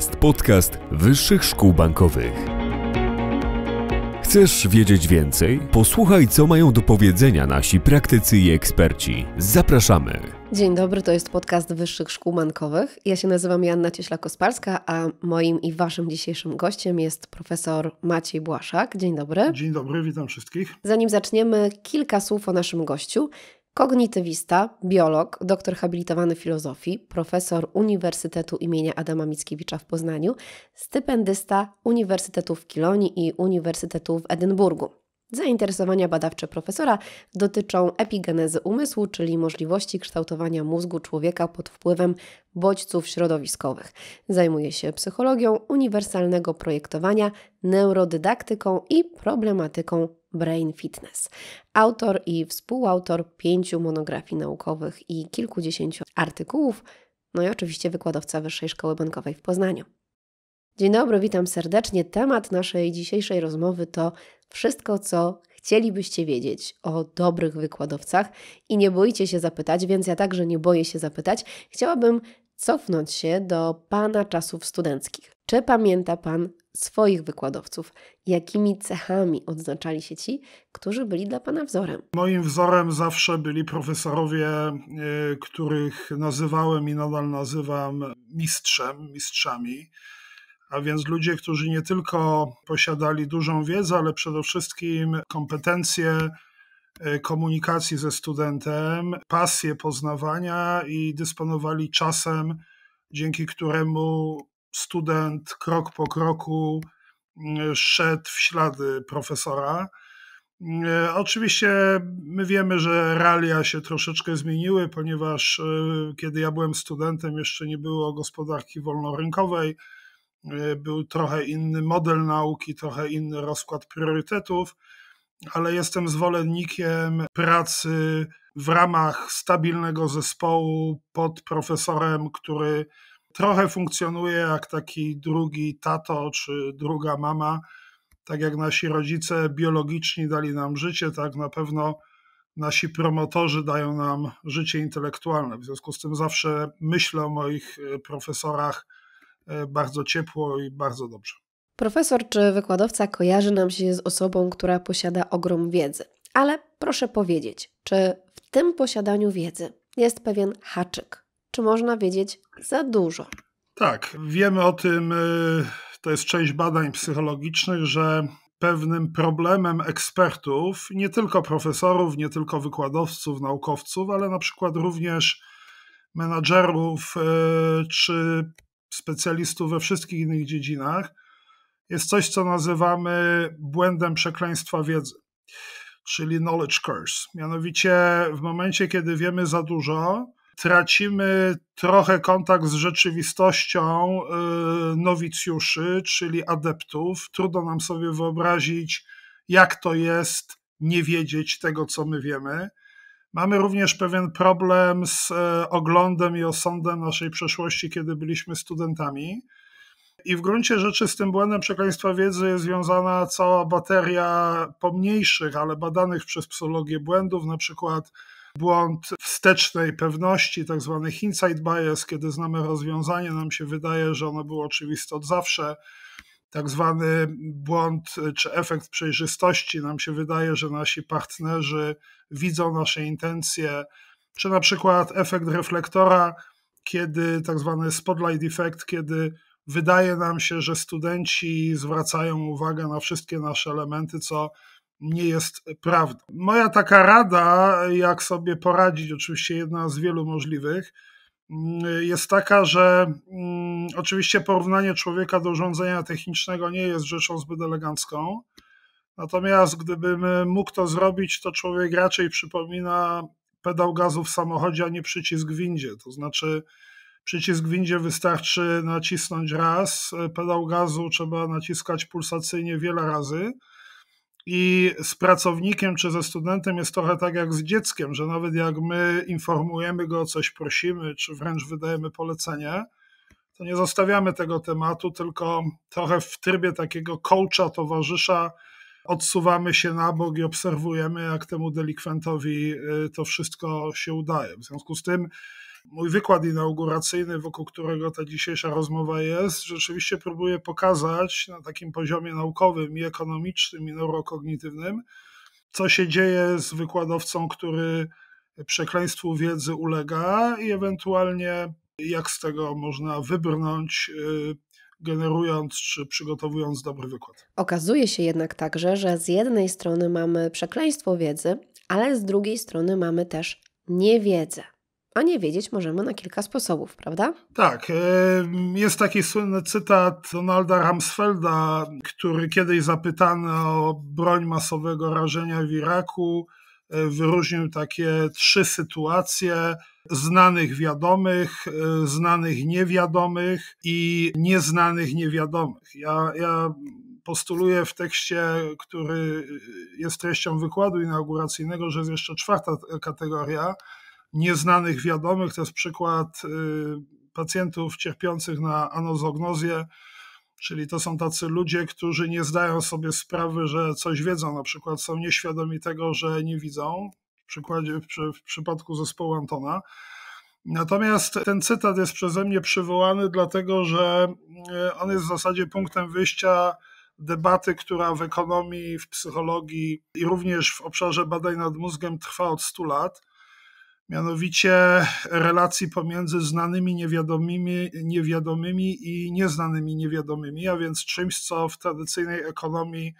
jest podcast Wyższych Szkół Bankowych. Chcesz wiedzieć więcej? Posłuchaj, co mają do powiedzenia nasi praktycy i eksperci. Zapraszamy! Dzień dobry, to jest podcast Wyższych Szkół Bankowych. Ja się nazywam Janna Cieśla-Kosparska, a moim i waszym dzisiejszym gościem jest profesor Maciej Błaszak. Dzień dobry. Dzień dobry, witam wszystkich. Zanim zaczniemy, kilka słów o naszym gościu. Kognitywista, biolog, doktor habilitowany filozofii, profesor Uniwersytetu imienia Adama Mickiewicza w Poznaniu, stypendysta Uniwersytetu w Kilonii i Uniwersytetu w Edynburgu. Zainteresowania badawcze profesora dotyczą epigenezy umysłu, czyli możliwości kształtowania mózgu człowieka pod wpływem bodźców środowiskowych. Zajmuje się psychologią uniwersalnego projektowania, neurodydaktyką i problematyką brain fitness. Autor i współautor pięciu monografii naukowych i kilkudziesięciu artykułów, no i oczywiście wykładowca Wyższej Szkoły Bankowej w Poznaniu. Dzień dobry, witam serdecznie. Temat naszej dzisiejszej rozmowy to wszystko, co chcielibyście wiedzieć o dobrych wykładowcach i nie boicie się zapytać, więc ja także nie boję się zapytać. Chciałabym cofnąć się do Pana czasów studenckich. Czy pamięta Pan swoich wykładowców? Jakimi cechami odznaczali się ci, którzy byli dla Pana wzorem? Moim wzorem zawsze byli profesorowie, e, których nazywałem i nadal nazywam mistrzem, mistrzami a więc ludzie, którzy nie tylko posiadali dużą wiedzę, ale przede wszystkim kompetencje e, komunikacji ze studentem, pasję poznawania i dysponowali czasem, dzięki któremu student krok po kroku mm, szedł w ślady profesora. Mm, e, oczywiście my wiemy, że realia się troszeczkę zmieniły, ponieważ e, kiedy ja byłem studentem, jeszcze nie było gospodarki wolnorynkowej E, był trochę inny model nauki, trochę inny rozkład priorytetów, ale jestem zwolennikiem pracy w ramach stabilnego zespołu pod profesorem, który trochę funkcjonuje jak taki drugi tato czy druga mama. Tak jak nasi rodzice biologiczni dali nam życie, tak na pewno nasi promotorzy dają nam życie intelektualne. W związku z tym zawsze myślę o moich e, profesorach E, bardzo ciepło i bardzo dobrze. Profesor czy wykładowca kojarzy nam się z osobą, która posiada ogrom wiedzy. Ale proszę powiedzieć, czy w tym posiadaniu wiedzy jest pewien haczyk? Czy można wiedzieć za dużo? Tak, wiemy o tym, e, to jest część badań psychologicznych, że pewnym problemem ekspertów, nie tylko profesorów, nie tylko wykładowców, naukowców, ale na przykład również menadżerów e, czy specjalistów we wszystkich innych dziedzinach, jest coś, co nazywamy błędem przekleństwa wiedzy, czyli knowledge curse. Mianowicie w momencie, kiedy wiemy za dużo, tracimy trochę kontakt z rzeczywistością y, nowicjuszy, czyli adeptów. Trudno nam sobie wyobrazić, jak to jest nie wiedzieć tego, co my wiemy. Mamy również pewien problem z e, oglądem i osądem naszej przeszłości, kiedy byliśmy studentami. I w gruncie rzeczy z tym błędem przekleństwa wiedzy jest związana cała bateria pomniejszych, ale badanych przez psychologię błędów, na przykład błąd wstecznej pewności, tak zwany hindsight bias, kiedy znamy rozwiązanie, nam się wydaje, że ono było oczywiste od zawsze tak zwany błąd e, czy efekt przejrzystości. Nam się wydaje, że nasi partnerzy widzą nasze intencje, czy na przykład efekt reflektora, kiedy tak zwany spotlight effect, kiedy wydaje nam się, że studenci zwracają uwagę na wszystkie nasze elementy, co nie jest prawdą. Moja taka rada, jak sobie poradzić, oczywiście jedna z wielu możliwych, Mm, jest taka, że mm, oczywiście porównanie człowieka do urządzenia technicznego nie jest rzeczą zbyt elegancką. Natomiast gdybym mógł to zrobić, to człowiek raczej przypomina pedał gazu w samochodzie, a nie przycisk w windzie. To znaczy, przycisk w windzie wystarczy nacisnąć raz, pedał gazu trzeba naciskać pulsacyjnie wiele razy. I z pracownikiem czy ze studentem jest trochę tak jak z dzieckiem, że nawet jak my informujemy go o coś, prosimy, czy wręcz wydajemy polecenie, to nie zostawiamy tego tematu, tylko trochę w trybie takiego coacha, towarzysza odsuwamy się na bok i obserwujemy, jak temu delikwentowi y, to wszystko się udaje. W związku z tym, mój wykład inauguracyjny, wokół którego ta dzisiejsza rozmowa jest, rzeczywiście próbuje pokazać na takim poziomie naukowym i ekonomicznym i neurokognitywnym, co się dzieje z wykładowcą, który przekleństwu wiedzy ulega i ewentualnie jak z tego można wybrnąć y, generując czy przygotowując dobry wykład. Okazuje się jednak także, że z jednej strony mamy przekleństwo wiedzy, ale z drugiej strony mamy też niewiedzę. A nie wiedzieć możemy na kilka sposobów, prawda? Tak. E, jest taki słynny cytat Donalda Rumsfelda, który kiedyś zapytany o broń masowego rażenia w Iraku e, wyróżnił takie trzy sytuacje znanych wiadomych, e, znanych niewiadomych i nieznanych niewiadomych. Ja, ja postuluję w tekście, który jest treścią wykładu inauguracyjnego, że jest jeszcze czwarta kategoria – nieznanych wiadomych. To jest przykład y, pacjentów cierpiących na anozognozję, czyli to są tacy ludzie, którzy nie zdają sobie sprawy, że coś wiedzą, na przykład są nieświadomi tego, że nie widzą, w, przykładzie, w przypadku zespołu Antona. Natomiast ten cytat jest przeze mnie przywołany, dlatego że y, on jest w zasadzie punktem wyjścia debaty, która w ekonomii, w psychologii i również w obszarze badań nad mózgiem trwa od 100 lat mianowicie relacji pomiędzy znanymi niewiadomymi, niewiadomymi i nieznanymi niewiadomymi, a więc czymś, co w tradycyjnej ekonomii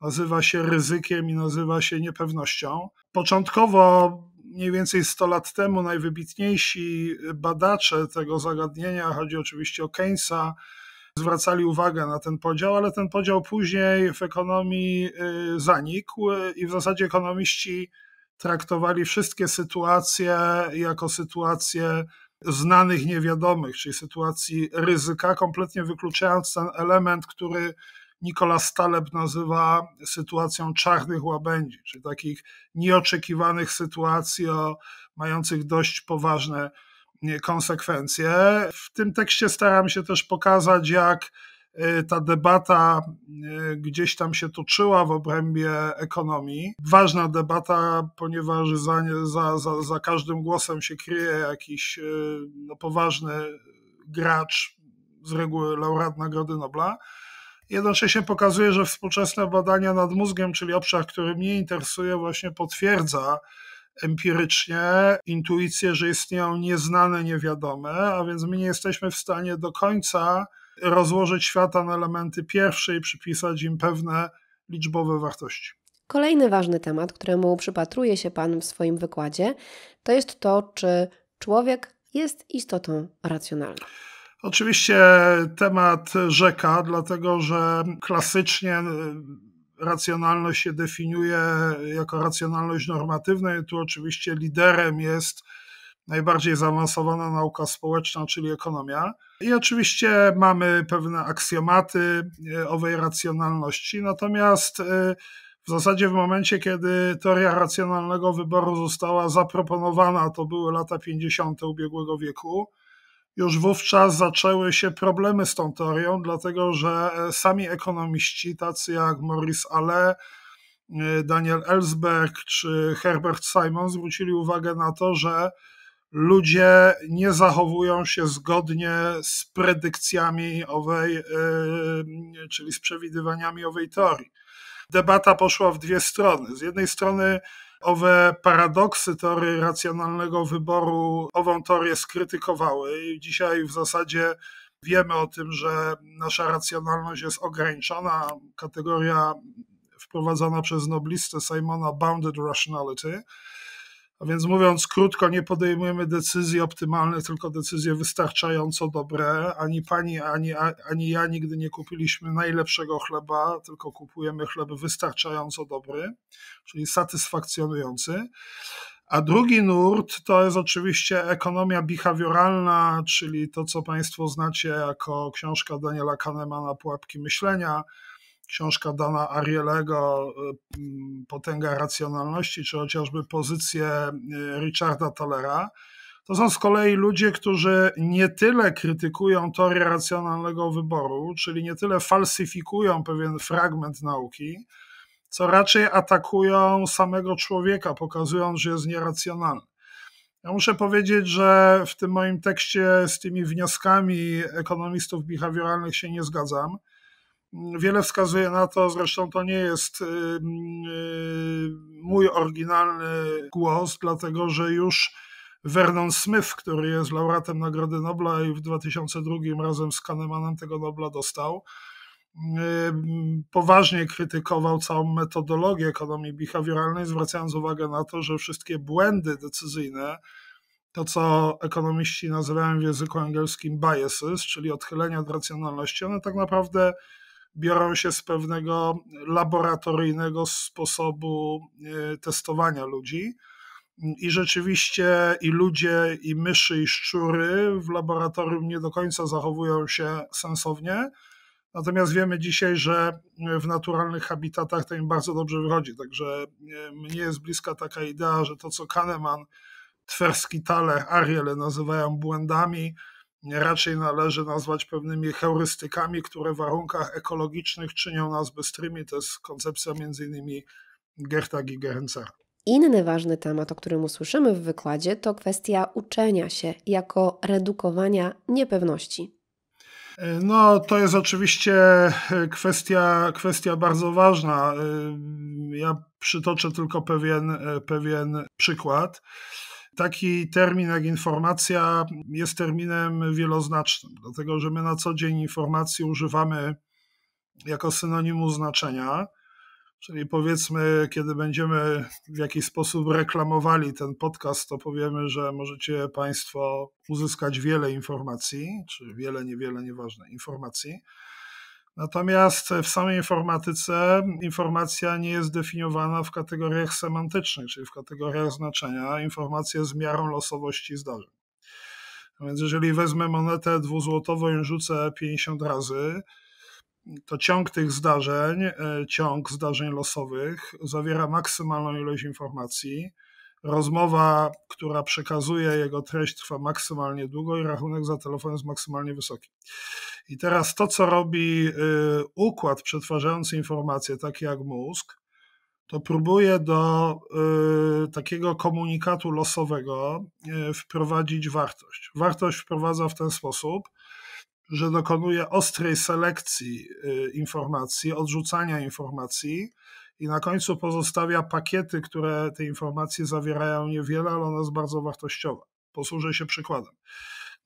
nazywa się ryzykiem i nazywa się niepewnością. Początkowo, mniej więcej 100 lat temu, najwybitniejsi badacze tego zagadnienia, chodzi oczywiście o Keynesa, zwracali uwagę na ten podział, ale ten podział później w ekonomii y, zanikł y, i w zasadzie ekonomiści traktowali wszystkie sytuacje jako sytuacje znanych niewiadomych, czyli sytuacji ryzyka, kompletnie wykluczając ten element, który Nikola Staleb nazywa sytuacją czarnych łabędzi, czyli takich nieoczekiwanych sytuacji o, mających dość poważne konsekwencje. W tym tekście staram się też pokazać, jak Y, ta debata y, gdzieś tam się toczyła w obrębie ekonomii. Ważna debata, ponieważ za, za, za, za każdym głosem się kryje jakiś y, no, poważny gracz, z reguły laureat Nagrody Nobla. Jednocześnie pokazuje, że współczesne badania nad mózgiem, czyli obszar, który mnie interesuje, właśnie potwierdza empirycznie intuicję, że istnieją nieznane, niewiadome, a więc my nie jesteśmy w stanie do końca rozłożyć świata na elementy pierwsze i przypisać im pewne liczbowe wartości. Kolejny ważny temat, któremu przypatruje się Pan w swoim wykładzie, to jest to, czy człowiek jest istotą racjonalną. Oczywiście temat rzeka, dlatego że klasycznie e, racjonalność się definiuje jako racjonalność normatywna i tu oczywiście liderem jest najbardziej zaawansowana nauka społeczna, czyli ekonomia. I oczywiście mamy pewne aksjomaty e, owej racjonalności, natomiast e, w zasadzie w momencie, kiedy teoria racjonalnego wyboru została zaproponowana, to były lata 50. ubiegłego wieku, już wówczas zaczęły się problemy z tą teorią, dlatego że e, sami ekonomiści, tacy jak Maurice Ale, Daniel Ellsberg czy Herbert Simon, zwrócili uwagę na to, że ludzie nie zachowują się zgodnie z predykcjami owej, yy, czyli z przewidywaniami owej teorii. Debata poszła w dwie strony. Z jednej strony owe paradoksy teorii racjonalnego wyboru ową teorię skrytykowały i dzisiaj w zasadzie wiemy o tym, że nasza racjonalność jest ograniczona. Kategoria wprowadzona przez noblistę Simona Bounded Rationality a więc mówiąc krótko, nie podejmujemy decyzji optymalnych, tylko decyzje wystarczająco dobre. Ani pani, ani, ani ja nigdy nie kupiliśmy najlepszego chleba, tylko kupujemy chleb wystarczająco dobry, czyli satysfakcjonujący. A drugi nurt to jest oczywiście ekonomia behawioralna, czyli to, co Państwo znacie jako książka Daniela Kahnemana Pułapki Myślenia, książka Dana Arielego y, Potęga racjonalności, czy chociażby pozycje y, Richarda Tallera, to są z kolei ludzie, którzy nie tyle krytykują teorię racjonalnego wyboru, czyli nie tyle falsyfikują pewien fragment nauki, co raczej atakują samego człowieka, pokazując, że jest nieracjonalny. Ja muszę powiedzieć, że w tym moim tekście z tymi wnioskami ekonomistów behawioralnych się nie zgadzam. Wiele wskazuje na to, zresztą to nie jest y, y, mój oryginalny głos, dlatego że już Vernon Smith, który jest laureatem Nagrody Nobla i w 2002 razem z Kahnemanem tego Nobla dostał, y, poważnie krytykował całą metodologię ekonomii behawioralnej, zwracając uwagę na to, że wszystkie błędy decyzyjne, to co ekonomiści nazywają w języku angielskim biases, czyli odchylenia od racjonalności, one tak naprawdę biorą się z pewnego laboratoryjnego sposobu e, testowania ludzi. I rzeczywiście i ludzie, i myszy, i szczury w laboratorium nie do końca zachowują się sensownie. Natomiast wiemy dzisiaj, że w naturalnych habitatach to im bardzo dobrze wychodzi. Także e, mnie jest bliska taka idea, że to, co Kahneman, Twerski, Tale, Ariel nazywają błędami, raczej należy nazwać pewnymi heurystykami, które w warunkach ekologicznych czynią nas bystrymi. To jest koncepcja m.in. Gerta Gigerencera. Inny ważny temat, o którym usłyszymy w wykładzie, to kwestia uczenia się jako redukowania niepewności. No, to jest oczywiście kwestia, kwestia bardzo ważna. Ja przytoczę tylko pewien, pewien przykład. Taki termin jak informacja jest terminem wieloznacznym, dlatego że my na co dzień informacji używamy jako synonimu znaczenia. Czyli powiedzmy, kiedy będziemy w jakiś sposób reklamowali ten podcast, to powiemy, że możecie Państwo uzyskać wiele informacji, czy wiele, niewiele, nieważne informacji. Natomiast w samej informatyce informacja nie jest definiowana w kategoriach semantycznych, czyli w kategoriach znaczenia. Informacja jest miarą losowości zdarzeń. Więc jeżeli wezmę monetę dwuzłotową i rzucę 50 razy, to ciąg tych zdarzeń, e, ciąg zdarzeń losowych zawiera maksymalną ilość informacji, Rozmowa, która przekazuje jego treść, trwa maksymalnie długo i rachunek za telefon jest maksymalnie wysoki. I teraz to, co robi y, układ przetwarzający informacje, taki jak mózg, to próbuje do y, takiego komunikatu losowego y, wprowadzić wartość. Wartość wprowadza w ten sposób, że dokonuje ostrej selekcji informacji, odrzucania informacji, i na końcu pozostawia pakiety, które te informacje zawierają niewiele, ale ona jest bardzo wartościowa. Posłużę się przykładem.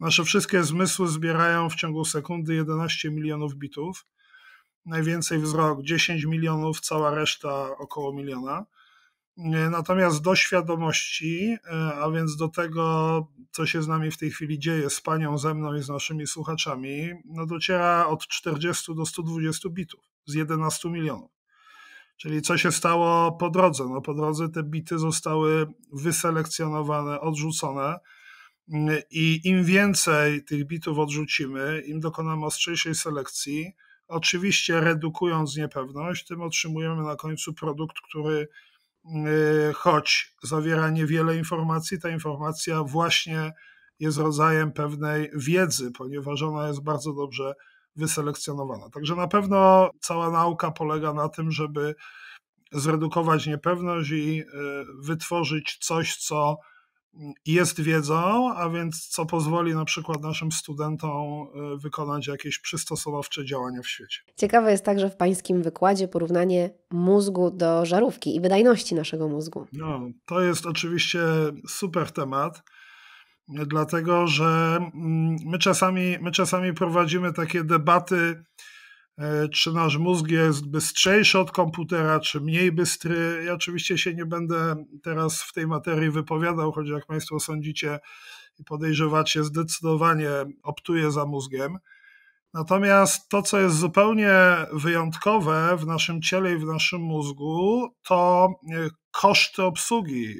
Nasze wszystkie zmysły zbierają w ciągu sekundy 11 milionów bitów. Najwięcej wzrok 10 milionów, cała reszta około miliona. Natomiast do świadomości, a więc do tego, co się z nami w tej chwili dzieje z panią, ze mną i z naszymi słuchaczami, no dociera od 40 do 120 bitów z 11 milionów. Czyli co się stało po drodze? No, po drodze te bity zostały wyselekcjonowane, odrzucone. I im więcej tych bitów odrzucimy, im dokonamy ostrzejszej selekcji, oczywiście redukując niepewność, tym otrzymujemy na końcu produkt, który y, choć zawiera niewiele informacji, ta informacja właśnie jest rodzajem pewnej wiedzy, ponieważ ona jest bardzo dobrze wyselekcjonowana. Także na pewno cała nauka polega na tym, żeby zredukować niepewność i y, wytworzyć coś, co jest wiedzą, a więc co pozwoli na przykład naszym studentom y, wykonać jakieś przystosowawcze działania w świecie. Ciekawe jest także w Pańskim wykładzie porównanie mózgu do żarówki i wydajności naszego mózgu. No, to jest oczywiście super temat dlatego że mm, my czasami, my czasami prowadzimy takie debaty, e, czy nasz mózg jest bystrzejszy od komputera, czy mniej bystry. Ja oczywiście się nie będę teraz w tej materii wypowiadał, choć jak Państwo sądzicie i podejrzewacie, zdecydowanie optuję za mózgiem. Natomiast to, co jest zupełnie wyjątkowe w naszym ciele i w naszym mózgu, to e, koszty obsługi e,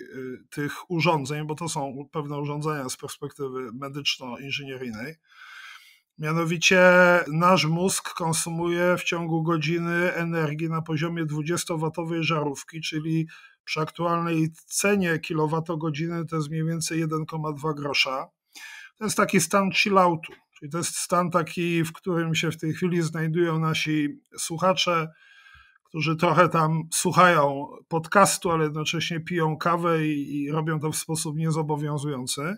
tych urządzeń, bo to są pewne urządzenia z perspektywy medyczno-inżynieryjnej. Mianowicie nasz mózg konsumuje w ciągu godziny energii na poziomie 20-watowej żarówki, czyli przy aktualnej cenie kilowatogodziny to jest mniej więcej 1,2 grosza. To jest taki stan chilloutu. Czyli to jest stan taki, w którym się w tej chwili znajdują nasi słuchacze, którzy trochę tam słuchają podcastu, ale jednocześnie piją kawę i, i robią to w sposób niezobowiązujący.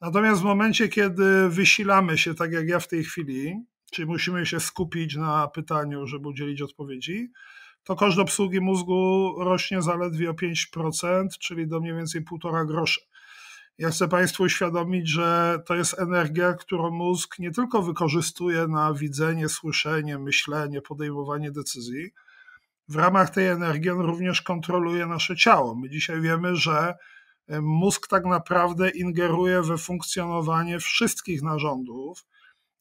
Natomiast w momencie, kiedy wysilamy się, tak jak ja w tej chwili, czyli musimy się skupić na pytaniu, żeby udzielić odpowiedzi, to koszt obsługi mózgu rośnie zaledwie o 5%, czyli do mniej więcej 1,5 grosza. Ja chcę Państwu uświadomić, że to jest energia, którą mózg nie tylko wykorzystuje na widzenie, słyszenie, myślenie, podejmowanie decyzji. W ramach tej energii on również kontroluje nasze ciało. My dzisiaj wiemy, że e, mózg tak naprawdę ingeruje we funkcjonowanie wszystkich narządów.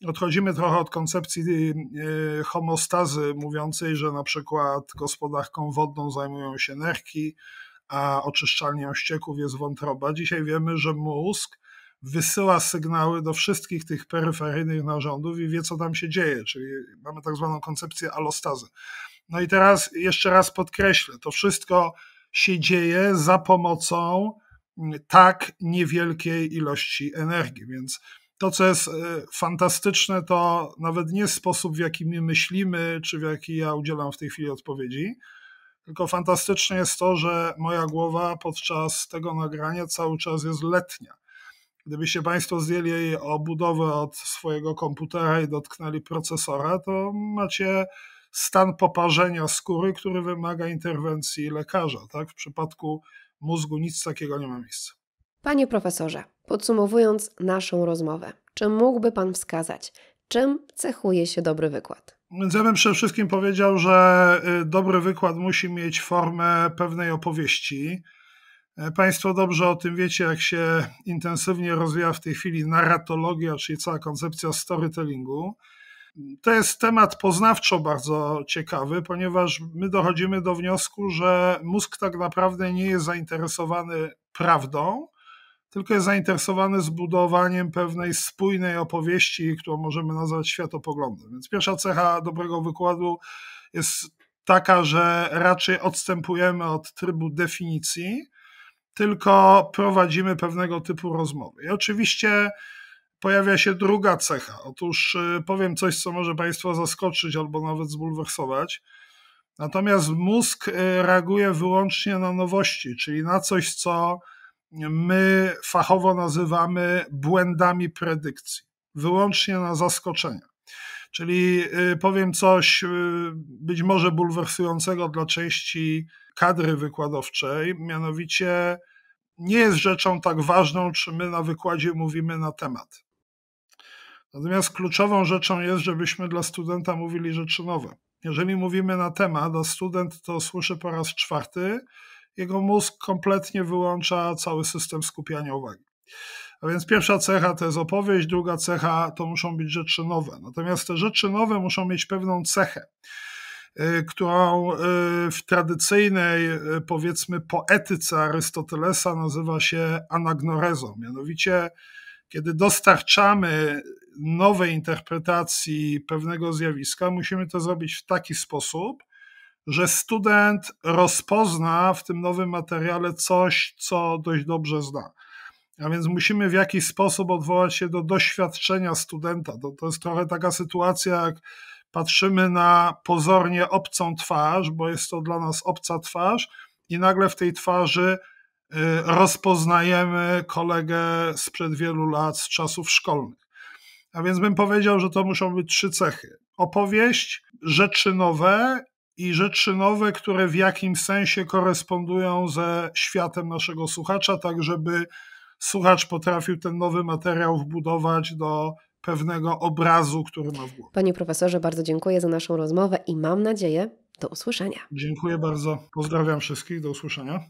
Odchodzimy trochę od koncepcji e, homostazy, mówiącej, że na przykład gospodarką wodną zajmują się nerki, a oczyszczalnia ścieków jest wątroba. Dzisiaj wiemy, że mózg wysyła sygnały do wszystkich tych peryferyjnych narządów i wie, co tam się dzieje, czyli mamy tak zwaną koncepcję alostazy. No i teraz jeszcze raz podkreślę, to wszystko się dzieje za pomocą mm, tak niewielkiej ilości energii, więc to, co jest e, fantastyczne, to nawet nie sposób, w jaki my myślimy, czy w jaki ja udzielam w tej chwili odpowiedzi, tylko fantastyczne jest to, że moja głowa podczas tego nagrania cały czas jest letnia. Gdybyście Państwo zdjęli jej obudowę od swojego komputera i dotknęli procesora, to macie stan poparzenia skóry, który wymaga interwencji lekarza. Tak? W przypadku mózgu nic takiego nie ma miejsca. Panie profesorze, podsumowując naszą rozmowę, czy mógłby Pan wskazać, czym cechuje się dobry wykład? Więc ja bym przede wszystkim powiedział, że y, dobry wykład musi mieć formę pewnej opowieści. E, państwo dobrze o tym wiecie, jak się intensywnie rozwija w tej chwili narratologia, czyli cała koncepcja storytellingu. To jest temat poznawczo bardzo ciekawy, ponieważ my dochodzimy do wniosku, że mózg tak naprawdę nie jest zainteresowany prawdą, tylko jest zainteresowany zbudowaniem pewnej spójnej opowieści, którą możemy nazwać światopoglądem. Więc pierwsza cecha dobrego wykładu jest taka, że raczej odstępujemy od trybu definicji, tylko prowadzimy pewnego typu rozmowy. I oczywiście pojawia się druga cecha. Otóż y, powiem coś, co może Państwa zaskoczyć albo nawet zbulwersować. Natomiast mózg y, reaguje wyłącznie na nowości, czyli na coś, co my fachowo nazywamy błędami predykcji, wyłącznie na zaskoczenia. Czyli y, powiem coś y, być może bulwersującego dla części kadry wykładowczej, mianowicie nie jest rzeczą tak ważną, czy my na wykładzie mówimy na temat. Natomiast kluczową rzeczą jest, żebyśmy dla studenta mówili rzeczy nowe. Jeżeli mówimy na temat, a student to słyszy po raz czwarty, jego mózg kompletnie wyłącza cały system skupiania uwagi. A więc pierwsza cecha to jest opowieść, druga cecha to muszą być rzeczy nowe. Natomiast te rzeczy nowe muszą mieć pewną cechę, y, którą y, w tradycyjnej, y, powiedzmy, poetyce Arystotelesa nazywa się anagnorezą. Mianowicie, kiedy dostarczamy nowej interpretacji pewnego zjawiska, musimy to zrobić w taki sposób, że student rozpozna w tym nowym materiale coś, co dość dobrze zna. A więc musimy w jakiś sposób odwołać się do doświadczenia studenta. To, to jest trochę taka sytuacja, jak patrzymy na pozornie obcą twarz, bo jest to dla nas obca twarz, i nagle w tej twarzy y, rozpoznajemy kolegę sprzed wielu lat, z czasów szkolnych. A więc bym powiedział, że to muszą być trzy cechy: opowieść, rzeczy nowe i rzeczy nowe, które w jakimś sensie korespondują ze światem naszego słuchacza, tak żeby słuchacz potrafił ten nowy materiał wbudować do pewnego obrazu, który ma w głowie. Panie profesorze, bardzo dziękuję za naszą rozmowę i mam nadzieję do usłyszenia. Dziękuję bardzo. Pozdrawiam wszystkich. Do usłyszenia.